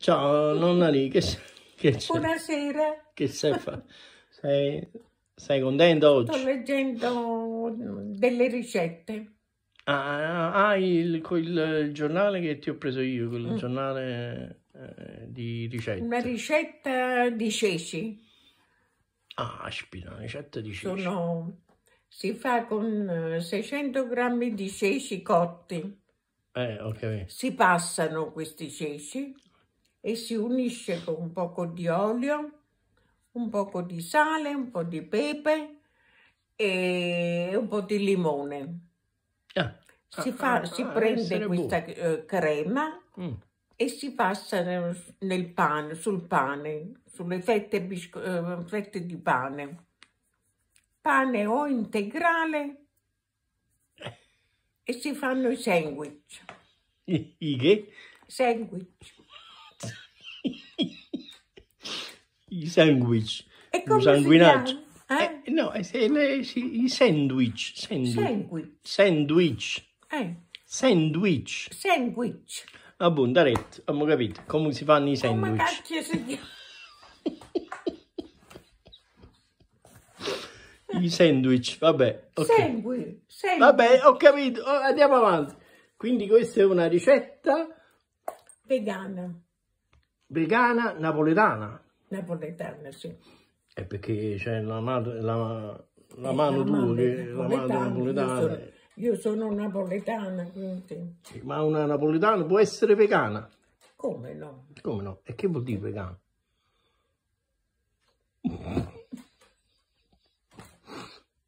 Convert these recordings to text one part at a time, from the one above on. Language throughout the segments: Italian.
Ciao nonna Rì, che, che c'è? Buonasera. Che sei, sei, sei contenta oggi? Sto leggendo delle ricette. Ah, ah il, il, giornale che ti ho preso io, quel mm. giornale eh, di ricette. Una ricetta di ceci. Ah, aspira, una ricetta di ceci. Sono, si fa con 600 eh, grammi di ceci cotti. Eh, okay. Si passano questi ceci e si unisce con un poco di olio, un poco di sale, un po' di pepe e un po' di limone. Ah, si, ah, fa, ah, si ah, prende questa uh, crema mm. e si passa nel, nel, pane, sul pane, sulle fette, uh, fette di pane. Pane o integrale eh. e si fanno i sandwich. I che? Sandwich. I sandwich. E come sanguinaccio. Eh? Eh, no, eh, i sandwich. Sandwich. Sandwich. Sandwich. Eh. Sandwich. Sandwich. Ah, buon, daretto, abbiamo capito come si fanno i sandwich. Ma cacchio si I sandwich, vabbè. Okay. Sandwich, sandwich. Vabbè, ho capito, oh, andiamo avanti. Quindi questa è una ricetta vegana vegana napoletana. Napoletana, sì. È eh, perché c'è la, madre, la, la eh, mano tua, che la madre napoletana. Io sono, io sono napoletana, quindi. Ma una napoletana può essere vegana? Come no? Come no? E che vuol dire vegana?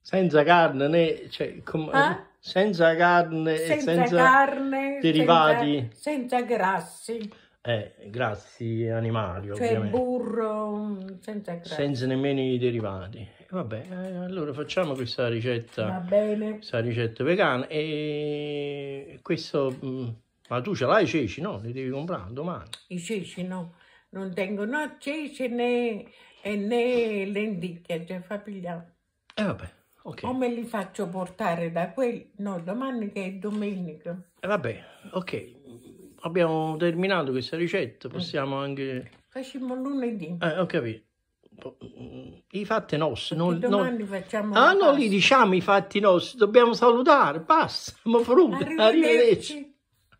senza carne né cioè, com- eh? senza carne senza, senza carne derivati senza, senza grassi eh, grassi animali, cioè ovviamente. burro mm, senza grassi. Senza nemmeno i derivati. Vabbè, eh, allora facciamo questa ricetta, Va bene. questa ricetta vegana e questo... Mm, ma tu ce l'hai i ceci, no? Li devi comprare domani. I ceci no, non tengo né ceci né, né lenticchie, cioè fa pigliare. eh, vabbè. Okay. O me li faccio portare da quelli? No, domani che è domenica. eh, vabbè, ok abbiamo terminato questa ricetta, mm. possiamo anche... Facciamo lunedì. Eh, ho capito. Mm, I fatti nostri. Non, non... facciamo ah, non li diciamo i fatti nostri, dobbiamo salutare, basta. Ma frutta, arrivederci.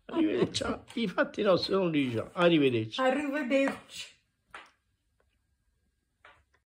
Arrivederci. arrivederci. Ah, I fatti nostri non li diciamo. Arrivederci. Arrivederci.